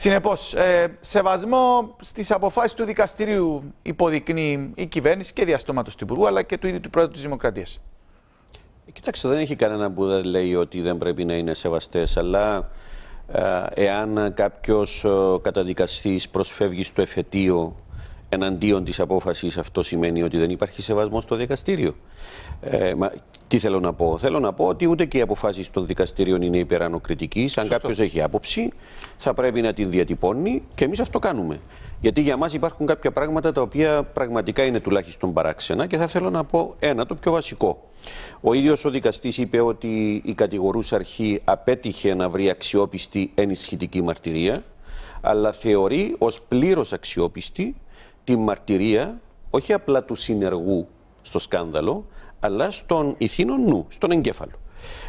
Συνεπώς, ε, σεβασμό στις αποφάσεις του δικαστηρίου υποδεικνύει η κυβέρνηση και διαστόματος του Υπουργού αλλά και του ίδιου του Πρόεδρου της Δημοκρατίας. Ε, κοιτάξτε, δεν έχει κανένα που δεν λέει ότι δεν πρέπει να είναι σεβαστές, αλλά ε, εάν κάποιος καταδικαστής προσφεύγει στο εφετείο εναντίον της απόφασης αυτό σημαίνει ότι δεν υπάρχει σεβασμός στο δικαστήριο. Ε, μα, τι θέλω να πω. Θέλω να πω ότι ούτε και οι αποφάσεις των δικαστηρίων είναι υπερανοκριτική. Αν κάποιος έχει άποψη, θα πρέπει να την διατυπώνει και εμείς αυτό κάνουμε. Γιατί για μας υπάρχουν κάποια πράγματα τα οποία πραγματικά είναι τουλάχιστον παράξενα και θα θέλω να πω ένα, το πιο βασικό. Ο ίδιος ο δικαστής είπε ότι η κατηγορούσα αρχή απέτυχε να βρει αξιόπιστη ενισχυτική μαρτυρία, αλλά θεωρεί ως πλήρως αξιόπιστη τη μαρτυρία όχι απλά του συνεργού στο σκάνδαλο, αλλά στον ηθήνο νου, στον εγκέφαλο.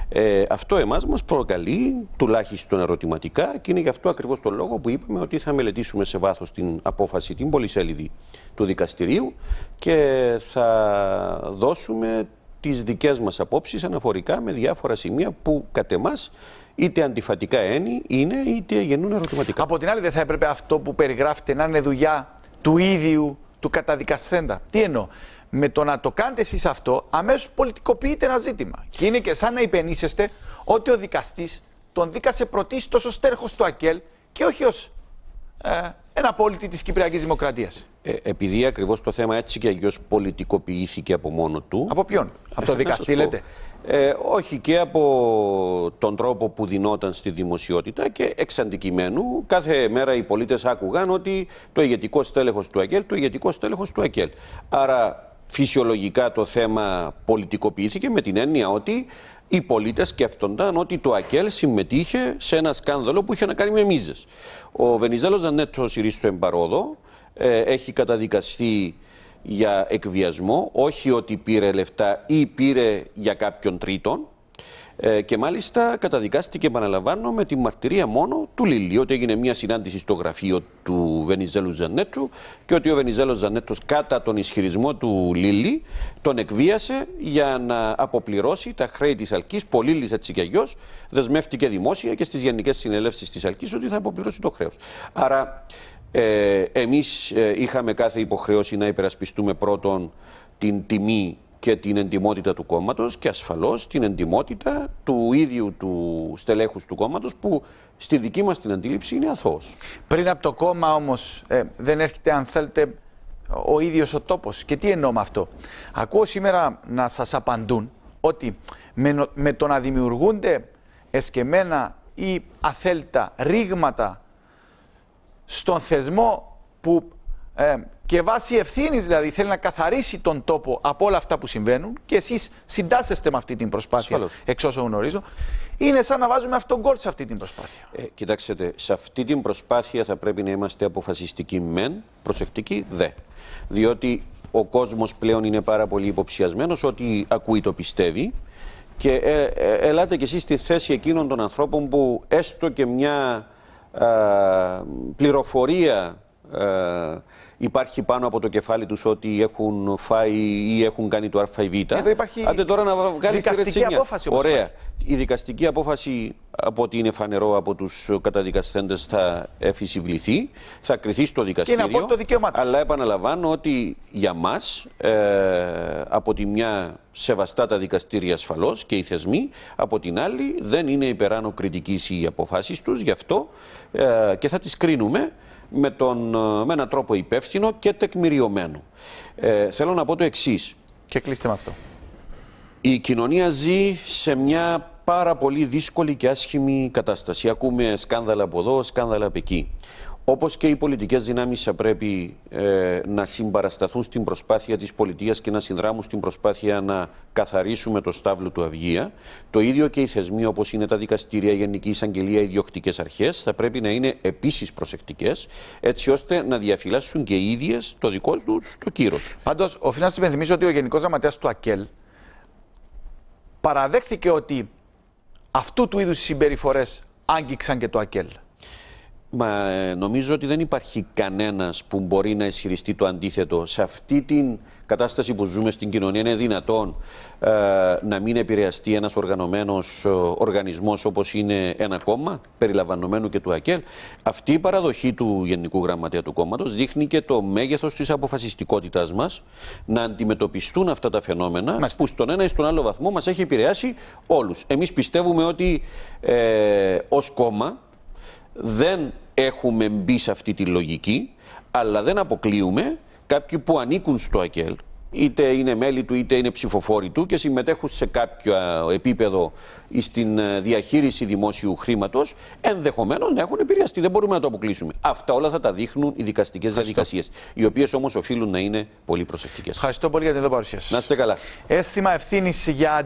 Ε, αυτό εμάς μας προκαλεί τουλάχιστον ερωτηματικά και είναι γι' αυτό ακριβώς το λόγο που είπαμε ότι θα μελετήσουμε σε βάθος την απόφαση, την πολυσέλιδη του δικαστηρίου και θα δώσουμε τις δικές μας απόψεις αναφορικά με διάφορα σημεία που κατ' εμάς είτε αντιφατικά είναι, είτε γεννούν ερωτηματικά. Από την άλλη δεν θα έπρεπε αυτό που περιγράφεται να είναι δουλειά του ίδιου του καταδικασθέντα. Τι εννοώ. Με το να το κάνετε εσείς αυτό, αμέσως πολιτικοποιείτε ένα ζήτημα. Και είναι και σαν να υπενήσεστε ότι ο δικαστής τον δίκασε πρωτίστως ως τέρχο του ΑΚΕΛ και όχι ως ε, ένα πολίτη της Κυπριακής Δημοκρατίας. Ε, επειδή ακριβώς το θέμα έτσι και αλλιώς πολιτικοποιήθηκε από μόνο του. Από ποιον. Από το ε, δικαστή λέτε. Ε, όχι και από τον τρόπο που δινόταν στη δημοσιότητα και εξ αντικειμένου κάθε μέρα οι πολίτες άκουγαν ότι το ηγετικό στέλεχος του ΑΚΕΛ, το ηγετικό στέλεχος του ΑΚΕΛ. Άρα φυσιολογικά το θέμα πολιτικοποιήθηκε με την έννοια ότι οι πολίτες σκέφτονταν ότι το ΑΚΕΛ συμμετείχε σε ένα σκάνδαλο που είχε να κάνει με μίζες. Ο Βενιζέλος Ζανέτο Ιρίστο Εμπαρόδο ε, έχει καταδικαστεί για εκβιασμό, όχι ότι πήρε λεφτά ή πήρε για κάποιον τρίτον. Ε, και μάλιστα καταδικάστηκε, επαναλαμβάνω, με τη μαρτυρία μόνο του Λίλι, ότι έγινε μια συνάντηση στο γραφείο του Βενιζέλου Ζανέτου και ότι ο Βενιζέλος Ζανέτος κατά τον ισχυρισμό του Λίλι, τον εκβίασε για να αποπληρώσει τα χρέη της Αλκής. Πολύ έτσι κι δεσμεύτηκε δημόσια και στις Γενικές Συνελεύσεις της Αλκής ότι θα αποπληρώσει το χρέος. Άρα ε, εμείς ε, είχαμε κάθε υποχρέωση να υπερασπιστούμε πρώτον την τιμή και την εντιμότητα του κόμματος και ασφαλώς την εντιμότητα του ίδιου του στελέχους του κόμματος που στη δική μας την αντίληψη είναι αθώος. Πριν από το κόμμα όμως ε, δεν έρχεται αν θέλετε ο ίδιος ο τόπος. Και τι εννοώ με αυτό. Ακούω σήμερα να σας απαντούν ότι με, με το να δημιουργούνται εσκεμένα ή αθέλτα ρήγματα στον θεσμό που ε, και βάσει ευθύνης δηλαδή θέλει να καθαρίσει τον τόπο από όλα αυτά που συμβαίνουν και εσείς συντάσσεστε με αυτή την προσπάθεια, εξ όσων γνωρίζω, είναι σαν να βάζουμε αυτόν γκολ σε αυτή την προσπάθεια. Ε, κοιτάξτε, σε αυτή την προσπάθεια θα πρέπει να είμαστε αποφασιστικοί μεν, προσεκτικοί δε. Διότι ο κόσμος πλέον είναι πάρα πολύ υποψιασμένος ότι ακούει το πιστεύει. Και ε, ε, ελάτε κι εσείς στη θέση εκείνων των ανθρώπων που έστω και μια ε, πληροφορία ε, υπάρχει πάνω από το κεφάλι τους ότι έχουν φάει ή έχουν κάνει το ΑΒ. Εδώ υπάρχει Άντε τώρα να δικαστική απόφαση. Ωραία. Η δικαστική απόφαση από ό,τι είναι φανερό από τους καταδικαστέντες θα εφησιβληθεί, θα κριθεί στο δικαστήριο. Και είναι Αλλά επαναλαμβάνω ότι για μας, ε, από τη μια σεβαστά τα δικαστήρια ασφαλώς και οι θεσμοί, από την άλλη δεν είναι υπεράνω κριτικής οι αποφάσεις τους γι' αυτό ε, και θα τις κρίνουμε με, τον, ε, με έναν τρόπο υπεύθυνο και τεκμηριωμένο. Ε, θέλω να πω το εξής. Και κλείστε με αυτό. Η κοινωνία ζει σε μια πάρα πολύ δύσκολη και άσχημη κατάσταση. Ακούμε σκάνδαλα από εδώ, σκάνδαλα από εκεί. Όπως και οι πολιτικές δυνάμεις θα πρέπει ε, να συμπαρασταθούν στην προσπάθεια της πολιτείας και να συνδράμουν στην προσπάθεια να καθαρίσουμε το στάβλο του Αυγία. Το ίδιο και οι θεσμοί όπως είναι τα δικαστήρια, η Γενική Εισαγγελία, οι διοκτικές αρχές θα πρέπει να είναι επίσης προσεκτικές, έτσι ώστε να διαφυλάσσουν και οι ίδιες το δικό τους το κύρος. Πάντως, οφείλω να σα ότι ο Γενικός Γραμματέας του ΑΚΕΛ παραδέχθηκε ότι αυτού του είδους συμπεριφορές άγγιξαν και το ΑΚΕΛ. Μα ε, νομίζω ότι δεν υπάρχει κανένας που μπορεί να ισχυριστεί το αντίθετο. Σε αυτή την κατάσταση που ζούμε στην κοινωνία είναι δυνατόν ε, να μην επηρεαστεί ένας οργανωμένος ε, οργανισμός όπως είναι ένα κόμμα, περιλαμβανομένου και του ΑΚΕΛ. Αυτή η παραδοχή του Γενικού Γραμματέα του Κόμματος δείχνει και το μέγεθος της αποφασιστικότητάς μας να αντιμετωπιστούν αυτά τα φαινόμενα Μάλιστα. που στον ένα ή στον άλλο βαθμό μας έχει επηρεάσει όλους. Εμείς πιστεύουμε ότι ε, κόμμα δεν έχουμε μπει σε αυτή τη λογική, αλλά δεν αποκλείουμε κάποιοι που ανήκουν στο ΑΚΕΛ, είτε είναι μέλη του είτε είναι ψηφοφόροι του και συμμετέχουν σε κάποιο ε, επίπεδο στην ε, διαχείριση δημόσιου χρήματος, ενδεχομένως να έχουν επηρεαστεί. Δεν μπορούμε να το αποκλείσουμε. Αυτά όλα θα τα δείχνουν οι δικαστικές διαδικασίες, οι οποίες όμως οφείλουν να είναι πολύ προσεκτικές. Ευχαριστώ πολύ για την εδώ παρουσία Να είστε καλά. Έθιμα ευθύνης για